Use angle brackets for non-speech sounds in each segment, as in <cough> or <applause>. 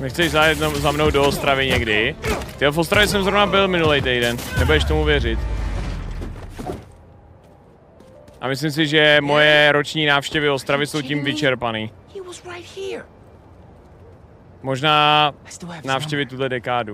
Nechceš za, jedno, za mnou do Ostravy někdy? Ty v Ostravě jsem zrovna byl minulý týden, nebudeš tomu věřit. A myslím si, že moje roční návštěvy Ostravy jsou tím vyčerpaný. Možná návštěvy tuhle dekádu.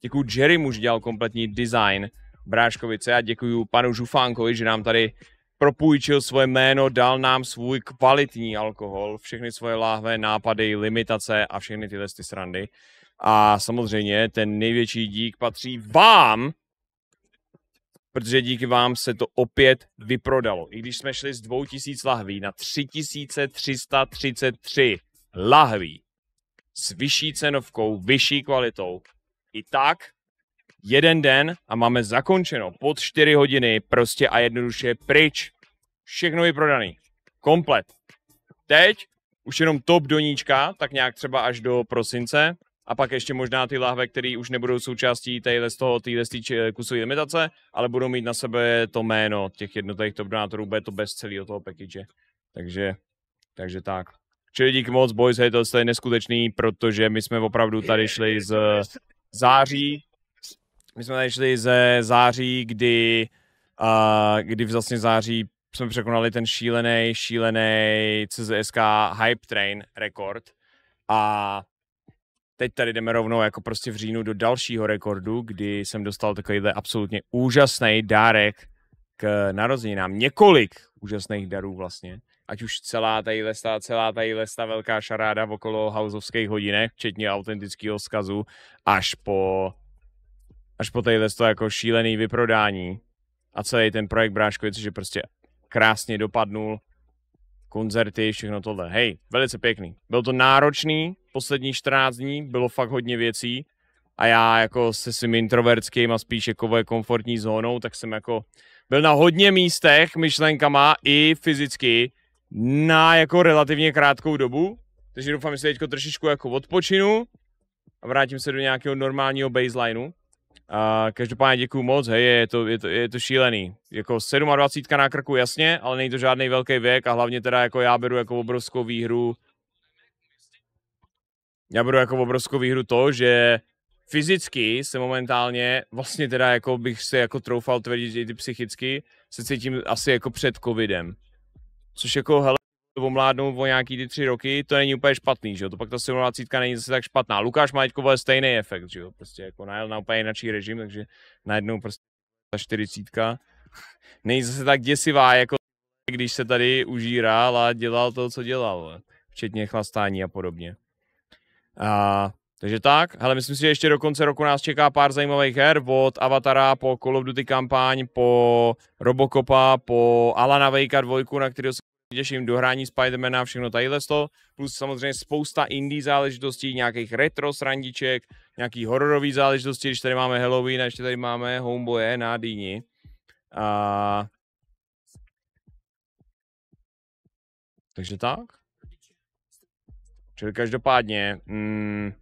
Děkuji Jerry, už dělal kompletní design Bráškovice a děkuji panu Žufánkovi, že nám tady propůjčil svoje jméno, dal nám svůj kvalitní alkohol, všechny svoje láhve, nápady, limitace a všechny tyhle ty srandy. A samozřejmě ten největší dík patří vám, protože díky vám se to opět vyprodalo. I když jsme šli z 2000 lahví na 3333 lahví s vyšší cenovkou, vyšší kvalitou, i tak jeden den a máme zakončeno pod 4 hodiny prostě a jednoduše pryč. Všechno je prodaný. Komplet. Teď už jenom top doníčka, tak nějak třeba až do prosince. A pak ještě možná ty lahve, které už nebudou součástí téhle z toho, téhle kusové limitace, ale budou mít na sebe to jméno těch jednotlivých top donátorů, bude to bez celého toho package. Takže, takže tak. Čili díky moc, boys, hej, to je neskutečný, protože my jsme opravdu tady šli z září my jsme šli ze září, kdy, uh, kdy vlastně září jsme překonali ten šílený, šílený CZSK Hype Train rekord a teď tady jdeme rovnou jako prostě v říjnu do dalšího rekordu, kdy jsem dostal takovýhle absolutně úžasný dárek k narozeninám. Několik úžasných darů vlastně. Ať už celá lesta, celá lesta velká šaráda okolo hausovských hodinek, včetně autentického skazu až po až po téhle to jako šílený vyprodání a celý ten projekt Bráškovic, že prostě krásně dopadnul, koncerty, všechno tohle. Hej, velice pěkný. Byl to náročný, poslední 14 dní, bylo fakt hodně věcí a já jako se svým introvertským a spíš jako komfortní zónou, tak jsem jako byl na hodně místech myšlenkama i fyzicky na jako relativně krátkou dobu, takže doufám, že se teďko trošičku jako odpočinu a vrátím se do nějakého normálního baselineu. A každopádně děkuju moc, hej, je to, je to, je to šílený. Jako 27 na krku, jasně, ale není to žádný velký věk a hlavně teda jako já beru jako obrovskou výhru já beru jako obrovskou výhru to, že fyzicky se momentálně, vlastně teda jako bych se jako troufal tvrdit, že i ty psychicky se cítím asi jako před covidem. Což jako, hele, to omládnout o nějaký ty tři roky, to není úplně špatný, že jo? To pak ta simulacítka není zase tak špatná. Lukáš má teďko stejný efekt, že jo? Prostě jako najel na úplně jiný režim, takže najednou prostě ta čtyřicítka není zase tak děsivá, jako když se tady užíral a dělal to, co dělal, včetně chlastání a podobně. A, takže tak, ale myslím si, že ještě do konce roku nás čeká pár zajímavých her, od Avatara po Call of Duty kampaň, po Robocopa, po Alana Vejka 2, na kterého se těším dohrání Spidermana, všechno tadyhle to, plus samozřejmě spousta indie záležitostí, nějakých retro srandiček, nějaký hororový záležitosti, když tady máme Halloween a ještě tady máme Homeboye na dýni. A... Takže tak. Čili každopádně, mm,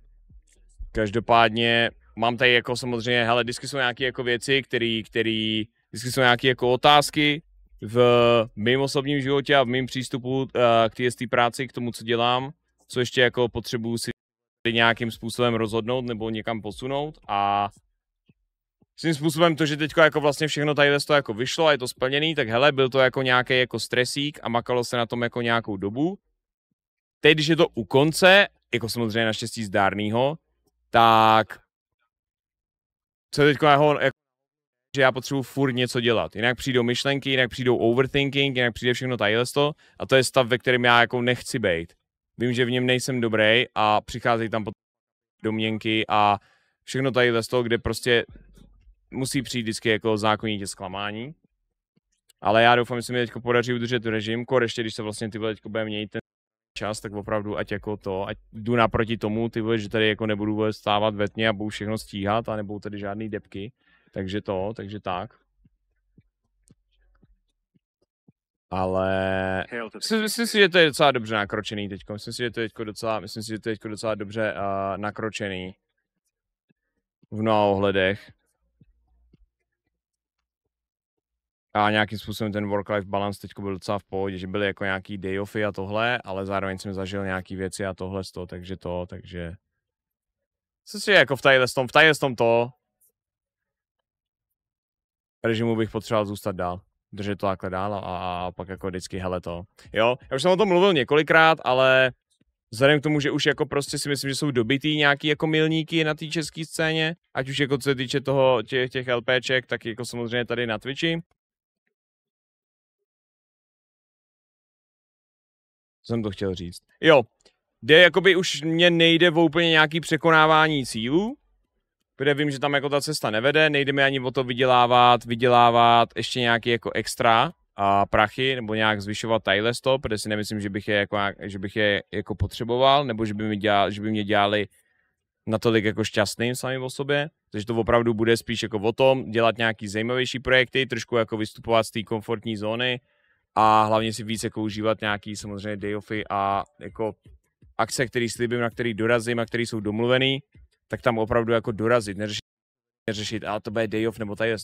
každopádně mám tady jako samozřejmě, hele, vždycky jsou nějaké jako věci, které, které, vždycky jsou nějaké jako otázky, v mém osobním životě a v mém přístupu eh, k té práci, k tomu, co dělám, co ještě jako potřebuju si nějakým způsobem rozhodnout nebo někam posunout a tím způsobem to, že teď jako vlastně všechno tady to jako vyšlo a je to splněný, tak hele, byl to jako nějaký jako stresík a makalo se na tom jako nějakou dobu. Teď, když je to u konce, jako samozřejmě naštěstí zdárnýho, tak co teď jako, jako že já potřebuji furt něco dělat. Jinak přijdou myšlenky, jinak přijdou overthinking, jinak přijde všechno tadyhle a to je stav, ve kterém já jako nechci být. Vím, že v něm nejsem dobrý a přicházejí tam potom domněnky a všechno tadyhle z toho, kde prostě musí přijít vždycky jako zákonitě zklamání. Ale já doufám, že se mi teď podaří udržet režim, kor ještě, když se vlastně ty teď bude měnit ten čas, tak opravdu ať jako to, ať jdu naproti tomu, ty vole, že tady jako nebudu vole stávat ve tmě a budu všechno stíhat a nebudou tady žádný depky. Takže to, takže tak. Ale myslím si, že to je docela dobře nakročený teď. Myslím si, že to je docela, myslím si, že to je docela dobře uh, nakročený v mnoha ohledech. A nějakým způsobem ten work-life balance teď byl docela v pohodě, že byly jako nějaký day offy a tohle, ale zároveň jsem zažil nějaký věci a tohle z toho, takže to, takže... Myslím si, že jako v tadyhle tom, v tadyhle tom to, režimu bych potřeboval zůstat dál držet to takhle dál a, a pak jako vždycky hele to. Jo, já už jsem o tom mluvil několikrát, ale vzhledem k tomu, že už jako prostě si myslím, že jsou dobitý nějaký jako milníky na té české scéně, ať už jako co se týče toho, těch, těch LPček, tak jako samozřejmě tady na Twitchi. Co jsem to chtěl říct? Jo, jde jakoby už mě nejde o úplně nějaký překonávání cílů, protože vím, že tam jako ta cesta nevede, nejde mi ani o to vydělávat, vydělávat ještě nějaký jako extra a prachy, nebo nějak zvyšovat tadyhle stop, protože si nemyslím, že bych je jako, že bych je jako potřeboval, nebo že by, mi dělal, že by mě dělali natolik jako šťastným sami o sobě, takže to opravdu bude spíš jako o tom dělat nějaký zajímavější projekty, trošku jako vystupovat z té komfortní zóny a hlavně si více jako užívat nějaký samozřejmě day a jako akce, které slibím, na který dorazím a které jsou domluvený, tak tam opravdu jako dorazit, neřešit, neřešit a to bude day off nebo tady je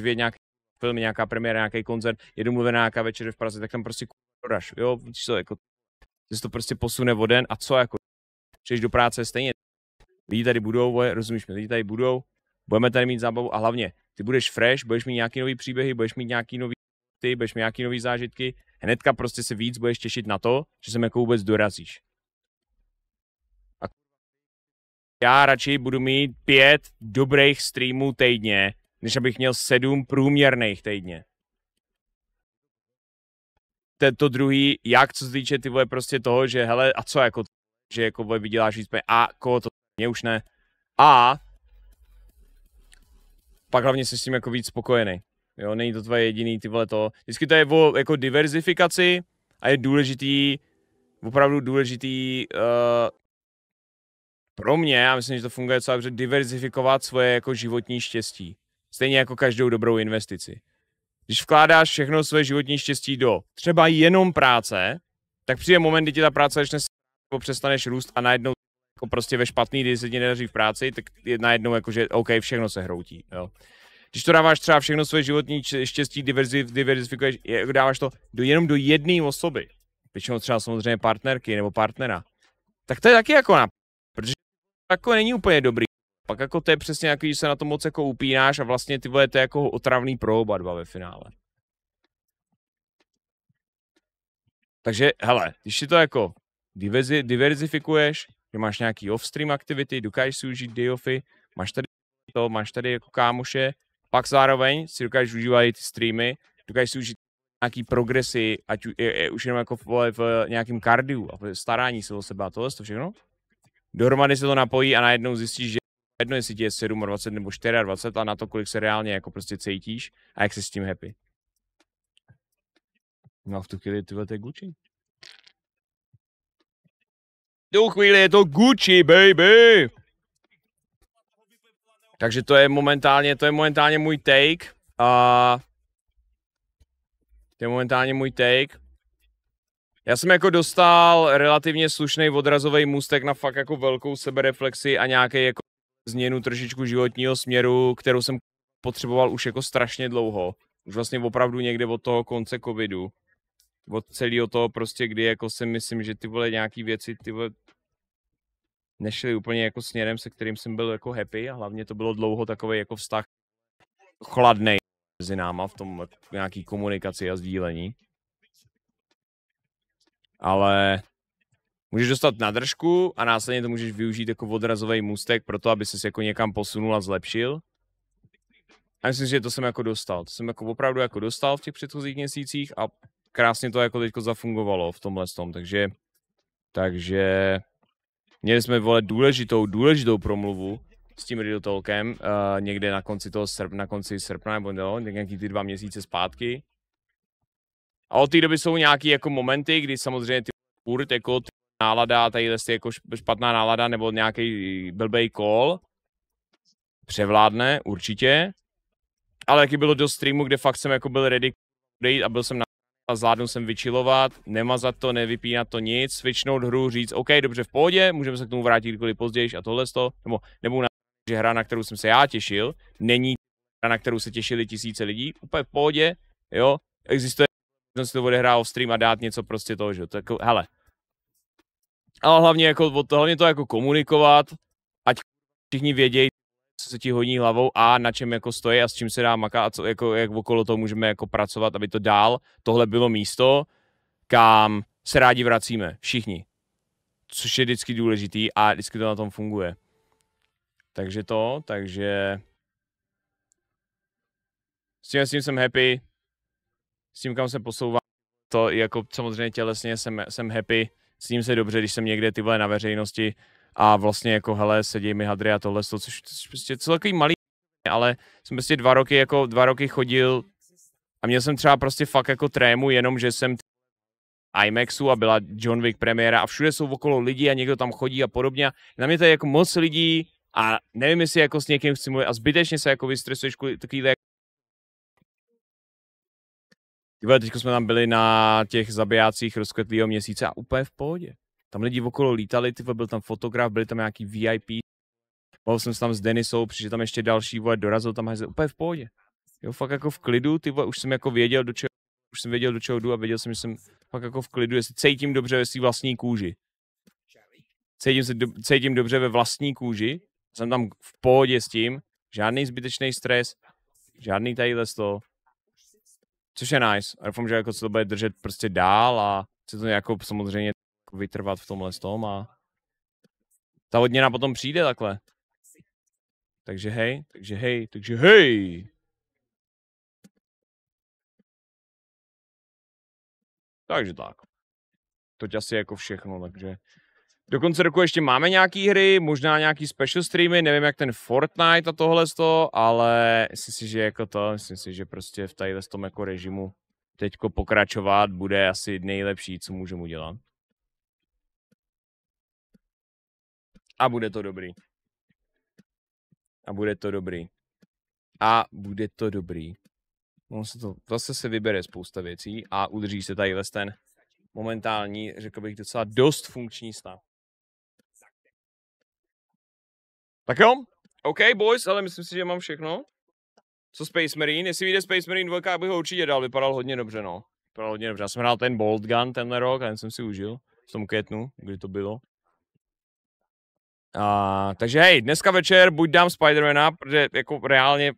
vidět nějaký film, nějaká premiéra, nějaký koncert, je domluvená nějaká večer v Praze, tak tam prostě doraž, jo, víš jako, že to prostě posune o den a co jako, přijdeš do práce stejně, lidi tady budou, boje, rozumíš mi, lidi tady budou, budeme tady mít zábavu a hlavně, ty budeš fresh, budeš mít nějaký nový příběhy, budeš mít nějaký nový ty, budeš mít nějaký nový zážitky, hnedka prostě se víc budeš těšit na to, že sem jako vůbec dorazíš. já radši budu mít pět dobrých streamů týdně, než abych měl sedm průměrných týdně. To druhý, jak co se týče ty vole prostě toho, že hele, a co jako, že jako vole vyděláš víc a koho to mě už ne. A pak hlavně se s tím jako víc spokojený. Jo, není to tvoje jediný ty vole to. Vždycky to je o jako diverzifikaci a je důležitý, opravdu důležitý uh, pro mě, já myslím, že to funguje docela dobře, diverzifikovat svoje jako životní štěstí. Stejně jako každou dobrou investici. Když vkládáš všechno své životní štěstí do třeba jenom práce, tak přijde moment, kdy ti ta práce začne nebo přestaneš růst a najednou jako prostě ve špatný, kdy se ti nedaří v práci, tak je najednou jako, že OK, všechno se hroutí. Jo. Když to dáváš třeba všechno své životní štěstí, diverzif, diverzifikuješ, dáváš to do, jenom do jedné osoby, většinou třeba samozřejmě partnerky nebo partnera, tak to je taky jako na jako není úplně dobrý. Pak jako to je přesně jako, když se na to moc jako upínáš a vlastně ty vole, to je jako otravný pro oba dva ve finále. Takže hele, když si to jako diverzi, diverzifikuješ, že máš nějaký off-stream aktivity, dokážeš si užít day máš tady to, máš tady jako kámoše, pak zároveň si dokážeš užívat i ty streamy, dokážeš si užít nějaký progresy, ať už, je, je, už jenom jako v, v nějakém kardiu a starání se o sebe a tohle to všechno, dohromady se to napojí a najednou zjistíš, že jedno jestli ti je 27 nebo 24 a na to, kolik se reálně jako prostě cítíš a jak jsi s tím happy. No a v tu chvíli tyhle to je Gucci. V tu chvíli je to Gucci, baby! Takže to je momentálně, to je momentálně můj take. A to je momentálně můj take. Já jsem jako dostal relativně slušný odrazový můstek na fakt jako velkou sebereflexi a nějaké jako změnu trošičku životního směru, kterou jsem potřeboval už jako strašně dlouho. Už vlastně opravdu někde od toho konce covidu. Od celého toho prostě, kdy jako si myslím, že ty vole nějaký věci, ty vole nešly úplně jako směrem, se kterým jsem byl jako happy a hlavně to bylo dlouho takový jako vztah chladný mezi náma v tom nějaký komunikaci a sdílení ale můžeš dostat nadržku a následně to můžeš využít jako odrazový můstek pro to, aby ses jako někam posunul a zlepšil. A myslím že to jsem jako dostal. To jsem jako opravdu jako dostal v těch předchozích měsících a krásně to jako teďko zafungovalo v tomhle tom, takže, takže měli jsme volet důležitou, důležitou promluvu s tím Riddle Talkem uh, někde na konci toho srp, na konci srpna nebo no, nějaký ty dva měsíce zpátky a od té doby jsou nějaký jako momenty, kdy samozřejmě ty furt jako ty nálada, tady jestli jako špatná nálada nebo nějaký blbej kol převládne určitě. Ale taky bylo do streamu, kde fakt jsem jako byl ready a byl jsem na a zvládnu jsem vyčilovat, nemazat to, nevypínat to nic, switchnout hru, říct OK, dobře v pohodě, můžeme se k tomu vrátit kdykoliv později a tohle to, nebo, nebo na, že hra, na kterou jsem se já těšil, není hra, na kterou se těšili tisíce lidí, úplně v pohodě, jo, existuje ten si to odehrál stream a dát něco prostě toho, že tak, jako, hele. Ale hlavně, jako, hlavně to jako komunikovat, ať všichni vědějí, co se ti hodí hlavou a na čem jako stojí a s čím se dá makat a co, jako, jak okolo toho můžeme jako pracovat, aby to dál, tohle bylo místo, kam se rádi vracíme, všichni. Což je vždycky důležitý a vždycky to na tom funguje. Takže to, takže... S tím, s tím jsem happy, s tím, kam se posouvám, to jako samozřejmě tělesně jsem, jsem happy, s ním se dobře, když jsem někde ty vole na veřejnosti a vlastně jako hele, sedí mi hadry a tohle, to, což, což prostě takový malý, ale jsem prostě dva roky, jako dva roky chodil a měl jsem třeba prostě fakt jako trému, jenom že jsem IMAXu a byla John Wick premiéra a všude jsou okolo lidi a někdo tam chodí a podobně. Na mě to je jako moc lidí a nevím, jestli jako s někým chci mluvit a zbytečně se jako vystresuješ kvůli takovýhle jako ty vole, teď jsme tam byli na těch zabijácích rozkvětlýho měsíce a úplně v pohodě. Tam lidi okolo lítali, ty vole, byl tam fotograf, byli tam nějaký VIP. Mohl jsem se tam s Denisou, přišli tam ještě další, vole, dorazil tam hezle, úplně v pohodě. Jo, fakt jako v klidu, ty vole, už jsem jako věděl, do čeho, už jsem věděl, do čeho jdu a věděl jsem, že jsem fakt jako v klidu, jestli cítím dobře ve své vlastní kůži. Cítím, se do, cítím dobře ve vlastní kůži, jsem tam v pohodě s tím, žádný zbytečný stres, žádný tadyhle což je nice. A doufám, že jako se to bude držet prostě dál a chce to jako samozřejmě vytrvat v tomhle tom a ta odměna potom přijde takhle. Takže hej, takže hej, takže hej! Takže tak. To asi jako všechno, takže do konce roku ještě máme nějaké hry, možná nějaký special streamy, nevím jak ten Fortnite a tohle to, ale myslím si, že jako to, myslím si, že prostě v tadyhle tom jako režimu teďko pokračovat bude asi nejlepší, co můžeme udělat. A bude to dobrý. A bude to dobrý. A bude to dobrý. No se to, zase se vybere spousta věcí a udrží se tadyhle ten momentální, řekl bych, docela dost funkční stav. Tak jo, OK boys, ale myslím si, že mám všechno. Co Space Marine? Jestli vyjde Space Marine 2, bych ho určitě dal, vypadal hodně dobře, no. Vypadal hodně dobře. Já jsem hrál ten Bolt Gun tenhle rok a ten jsem si užil v tom květnu, kdy to bylo. A, takže hej, dneska večer buď dám Spider-Mana, protože jako reálně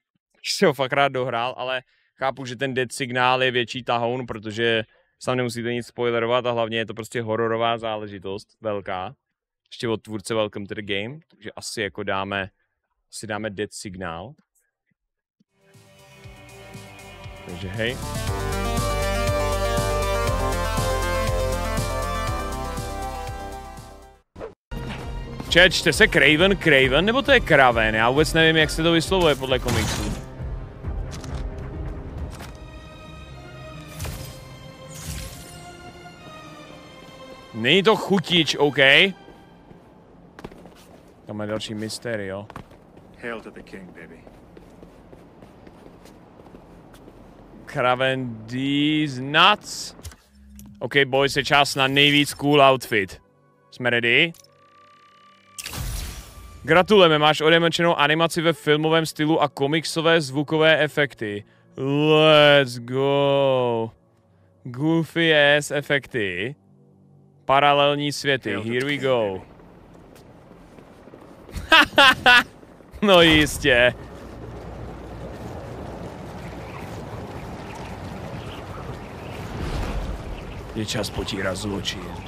se <laughs> ho fakt rád dohrál, ale chápu, že ten Dead Signál je větší tahoun, protože sám nemusíte nic spoilerovat a hlavně je to prostě hororová záležitost velká ještě od tvůrce Welcome to the Game, takže asi jako dáme, asi dáme dead signál. Takže hej. Če, čte se Craven, Craven, nebo to je Kraven? Já vůbec nevím, jak se to vyslovuje podle komiksů. Není to chutič, OK? Tam je další mysterio. Hail to the king, baby. these nuts. OK, boys, je čas na nejvíc cool outfit. Jsme ready? Gratulujeme, máš odemčenou animaci ve filmovém stylu a komiksové zvukové efekty. Let's go. Goofy ass efekty. Paralelní světy, here we go. <laughs> no jistě. Je čas potírat zločin.